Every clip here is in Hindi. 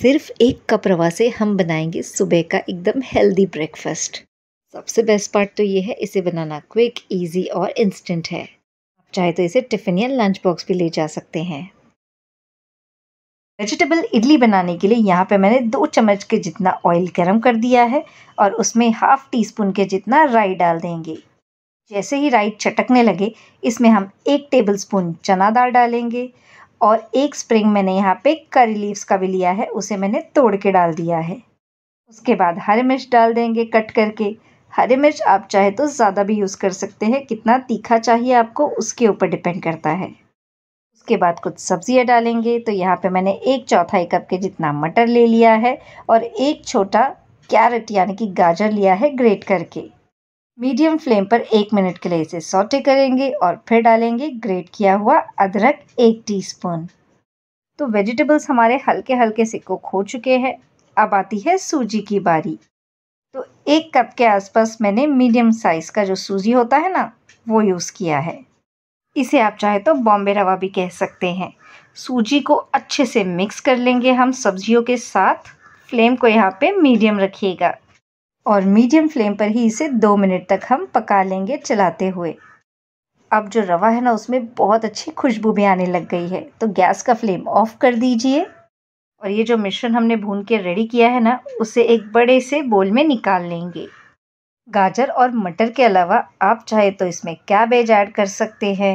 सिर्फ एक कप रवा से हम बनाएंगे सुबह का एकदम हेल्दी ब्रेकफास्ट सबसे बेस्ट पार्ट तो ये है इसे बनाना क्विक इजी और इंस्टेंट है आप चाहे तो इसे टिफ़िन या लंच बॉक्स भी ले जा सकते हैं वेजिटेबल इडली बनाने के लिए यहाँ पे मैंने दो चम्मच के जितना ऑयल गरम कर दिया है और उसमें हाफ टी स्पून के जितना राई डाल देंगे जैसे ही राई चटकने लगे इसमें हम एक टेबल स्पून चना दाल डालेंगे और एक स्प्रिंग मैंने यहाँ पे करी लीव्स का भी लिया है उसे मैंने तोड़ के डाल दिया है उसके बाद हरी मिर्च डाल देंगे कट करके हरी मिर्च आप चाहे तो ज़्यादा भी यूज़ कर सकते हैं कितना तीखा चाहिए आपको उसके ऊपर डिपेंड करता है उसके बाद कुछ सब्ज़ियाँ डालेंगे तो यहाँ पे मैंने एक चौथाई कप के जितना मटर ले लिया है और एक छोटा कैरेट यानी कि गाजर लिया है ग्रेट करके मीडियम फ्लेम पर एक मिनट के लिए इसे सोटे करेंगे और फिर डालेंगे ग्रेट किया हुआ अदरक एक टीस्पून। तो वेजिटेबल्स हमारे हल्के हल्के से कुक हो चुके हैं अब आती है सूजी की बारी तो एक कप के आसपास मैंने मीडियम साइज़ का जो सूजी होता है ना वो यूज़ किया है इसे आप चाहे तो बॉम्बे रवा भी कह सकते हैं सूजी को अच्छे से मिक्स कर लेंगे हम सब्जियों के साथ फ्लेम को यहाँ पे मीडियम रखिएगा और मीडियम फ्लेम पर ही इसे दो मिनट तक हम पका लेंगे चलाते हुए अब जो रवा है ना उसमें बहुत अच्छी खुशबू भी आने लग गई है तो गैस का फ्लेम ऑफ कर दीजिए और ये जो मिश्रण हमने भून के रेडी किया है ना उसे एक बड़े से बोल में निकाल लेंगे गाजर और मटर के अलावा आप चाहे तो इसमें कैबेज ऐड कर सकते हैं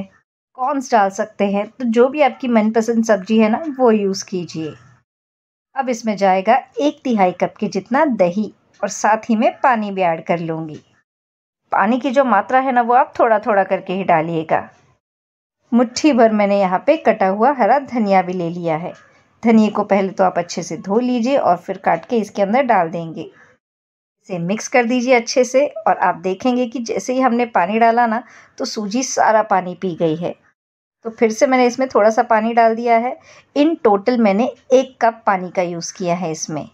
कॉर्नस डाल सकते हैं तो जो भी आपकी मनपसंद सब्जी है ना वो यूज़ कीजिए अब इसमें जाएगा एक तिहाई कप के जितना दही और साथ ही में पानी भी ऐड कर लूँगी पानी की जो मात्रा है ना वो आप थोड़ा थोड़ा करके ही डालिएगा मुट्ठी भर मैंने यहाँ पे कटा हुआ हरा धनिया भी ले लिया है धनिए को पहले तो आप अच्छे से धो लीजिए और फिर काट के इसके अंदर डाल देंगे इसे मिक्स कर दीजिए अच्छे से और आप देखेंगे कि जैसे ही हमने पानी डाला ना तो सूजी सारा पानी पी गई है तो फिर से मैंने इसमें थोड़ा सा पानी डाल दिया है इन टोटल मैंने एक कप पानी का यूज़ किया है इसमें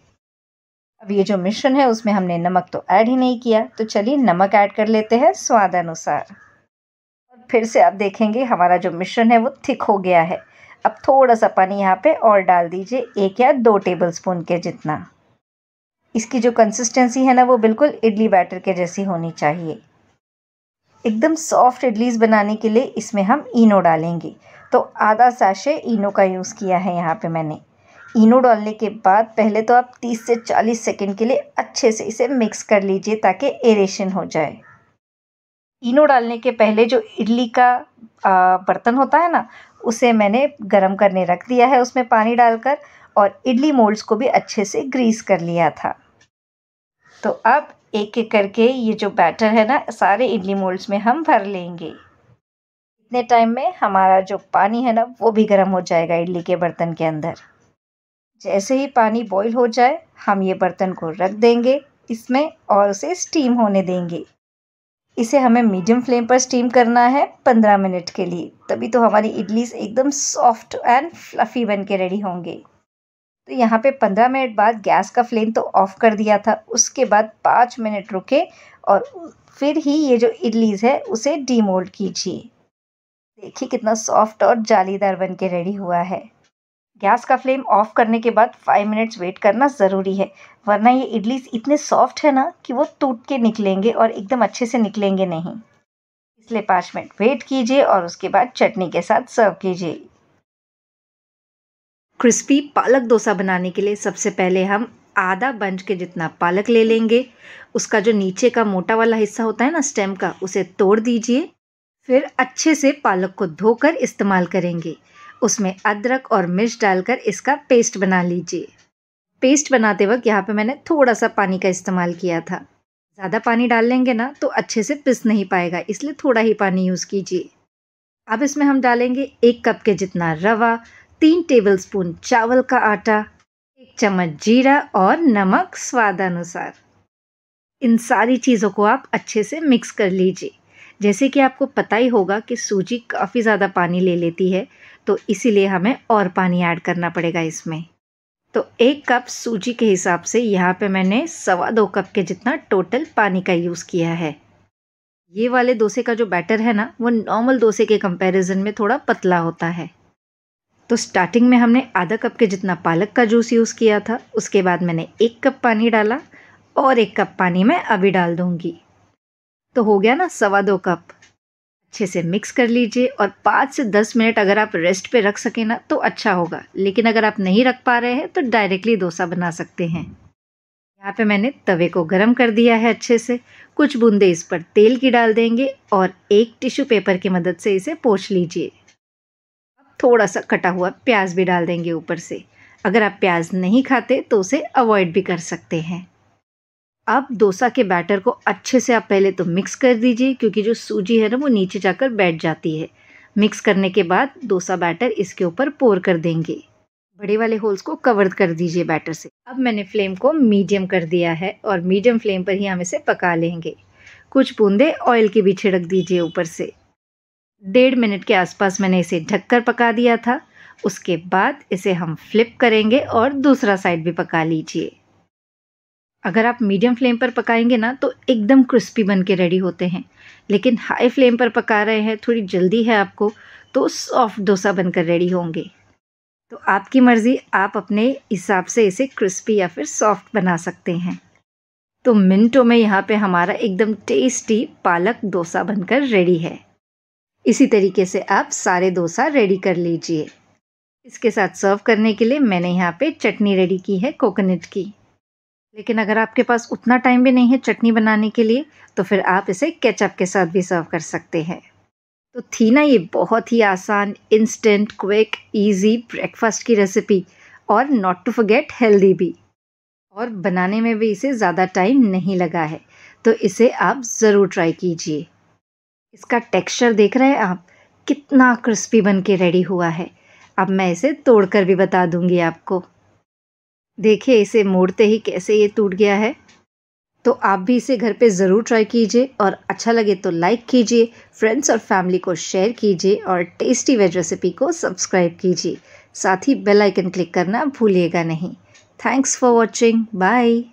अब ये जो मिश्रण है उसमें हमने नमक तो ऐड ही नहीं किया तो चलिए नमक ऐड कर लेते हैं स्वाद अनुसार और फिर से आप देखेंगे हमारा जो मिश्रण है वो थिक हो गया है अब थोड़ा सा पानी यहाँ पे और डाल दीजिए एक या दो टेबल स्पून के जितना इसकी जो कंसिस्टेंसी है ना वो बिल्कुल इडली बैटर के जैसी होनी चाहिए एकदम सॉफ्ट इडलीज बनाने के लिए इसमें हम इनो डालेंगे तो आधा साशे इनो का यूज़ किया है यहाँ पे मैंने इनो डालने के बाद पहले तो आप 30 से 40 सेकेंड के लिए अच्छे से इसे मिक्स कर लीजिए ताकि एरेशन हो जाए इनो डालने के पहले जो इडली का बर्तन होता है ना उसे मैंने गरम करने रख दिया है उसमें पानी डालकर और इडली मोल्ड्स को भी अच्छे से ग्रीस कर लिया था तो अब एक एक करके ये जो बैटर है ना सारे इडली मोल्ड्स में हम भर लेंगे इतने टाइम में हमारा जो पानी है ना वो भी गर्म हो जाएगा इडली के बर्तन के अंदर जैसे ही पानी बॉईल हो जाए हम ये बर्तन को रख देंगे इसमें और उसे स्टीम होने देंगे इसे हमें मीडियम फ्लेम पर स्टीम करना है पंद्रह मिनट के लिए तभी तो हमारी इडली एकदम सॉफ्ट एंड फ्लफ़ी बन के रेडी होंगे तो यहाँ पे पंद्रह मिनट बाद गैस का फ्लेम तो ऑफ़ कर दिया था उसके बाद पाँच मिनट रुके और फिर ही ये जो इडलीज़ है उसे डीमोल्ड कीजिए देखिए कितना सॉफ्ट और जालीदार बन के रेडी हुआ है गैस का फ्लेम ऑफ करने के बाद फाइव मिनट्स वेट करना ज़रूरी है वरना ये इडलीस इतने सॉफ्ट है ना कि वो टूट के निकलेंगे और एकदम अच्छे से निकलेंगे नहीं इसलिए पाँच मिनट वेट कीजिए और उसके बाद चटनी के साथ सर्व कीजिए क्रिस्पी पालक डोसा बनाने के लिए सबसे पहले हम आधा बंज के जितना पालक ले लेंगे उसका जो नीचे का मोटा वाला हिस्सा होता है ना स्टेम का उसे तोड़ दीजिए फिर अच्छे से पालक को धोकर इस्तेमाल करेंगे उसमें अदरक और मिर्च डालकर इसका पेस्ट बना लीजिए पेस्ट बनाते वक्त यहाँ पे मैंने थोड़ा सा पानी का इस्तेमाल किया था ज़्यादा पानी डाल लेंगे ना तो अच्छे से पिस नहीं पाएगा इसलिए थोड़ा ही पानी यूज़ कीजिए अब इसमें हम डालेंगे एक कप के जितना रवा तीन टेबल चावल का आटा एक चम्मच जीरा और नमक स्वादानुसार इन सारी चीज़ों को आप अच्छे से मिक्स कर लीजिए जैसे कि आपको पता ही होगा कि सूजी काफ़ी ज़्यादा पानी ले लेती है तो इसीलिए हमें और पानी ऐड करना पड़ेगा इसमें तो एक कप सूजी के हिसाब से यहाँ पे मैंने सवा दो कप के जितना टोटल पानी का यूज़ किया है ये वाले डोसे का जो बैटर है ना वो नॉर्मल डोसे के कंपैरिजन में थोड़ा पतला होता है तो स्टार्टिंग में हमने आधा कप के जितना पालक का जूस यूज़ किया था उसके बाद मैंने एक कप पानी डाला और एक कप पानी मैं अभी डाल दूँगी तो हो गया ना सवा दो कप अच्छे से मिक्स कर लीजिए और पाँच से दस मिनट अगर आप रेस्ट पे रख सकें ना तो अच्छा होगा लेकिन अगर आप नहीं रख पा रहे हैं तो डायरेक्टली डोसा बना सकते हैं यहाँ पे मैंने तवे को गरम कर दिया है अच्छे से कुछ बूंदे इस पर तेल की डाल देंगे और एक टिश्यू पेपर की मदद से इसे पोछ लीजिए थोड़ा सा कटा हुआ प्याज भी डाल देंगे ऊपर से अगर आप प्याज नहीं खाते तो उसे अवॉइड भी कर सकते हैं अब डोसा के बैटर को अच्छे से आप पहले तो मिक्स कर दीजिए क्योंकि जो सूजी है ना वो नीचे जाकर बैठ जाती है मिक्स करने के बाद डोसा बैटर इसके ऊपर पोर कर देंगे बड़े वाले होल्स को कवर कर दीजिए बैटर से अब मैंने फ्लेम को मीडियम कर दिया है और मीडियम फ्लेम पर ही हम इसे पका लेंगे कुछ बूंदे ऑयल के भी छिड़क दीजिए ऊपर से डेढ़ मिनट के आसपास मैंने इसे ढककर पका दिया था उसके बाद इसे हम फ्लिप करेंगे और दूसरा साइड भी पका लीजिए अगर आप मीडियम फ्लेम पर पकाएंगे ना तो एकदम क्रिस्पी बन के रेडी होते हैं लेकिन हाई फ्लेम पर पका रहे हैं थोड़ी जल्दी है आपको तो सॉफ्ट डोसा बनकर रेडी होंगे तो आपकी मर्ज़ी आप अपने हिसाब से इसे क्रिस्पी या फिर सॉफ्ट बना सकते हैं तो मिनटों में यहाँ पे हमारा एकदम टेस्टी पालक डोसा बनकर रेडी है इसी तरीके से आप सारे डोसा रेडी कर लीजिए इसके साथ सर्व करने के लिए मैंने यहाँ पे चटनी रेडी की है कोकोनट की लेकिन अगर आपके पास उतना टाइम भी नहीं है चटनी बनाने के लिए तो फिर आप इसे केचप के साथ भी सर्व कर सकते हैं तो थी ना ये बहुत ही आसान इंस्टेंट क्विक इजी ब्रेकफास्ट की रेसिपी और नॉट टू फॉरगेट हेल्दी भी और बनाने में भी इसे ज़्यादा टाइम नहीं लगा है तो इसे आप ज़रूर ट्राई कीजिए इसका टेक्सचर देख रहे हैं आप कितना क्रिस्पी बन के रेडी हुआ है अब मैं इसे तोड़कर भी बता दूंगी आपको देखिए इसे मोड़ते ही कैसे ये टूट गया है तो आप भी इसे घर पे ज़रूर ट्राई कीजिए और अच्छा लगे तो लाइक कीजिए फ्रेंड्स और फैमिली को शेयर कीजिए और टेस्टी वेज रेसिपी को सब्सक्राइब कीजिए साथ ही बेल आइकन क्लिक करना भूलिएगा नहीं थैंक्स फॉर वॉचिंग बाय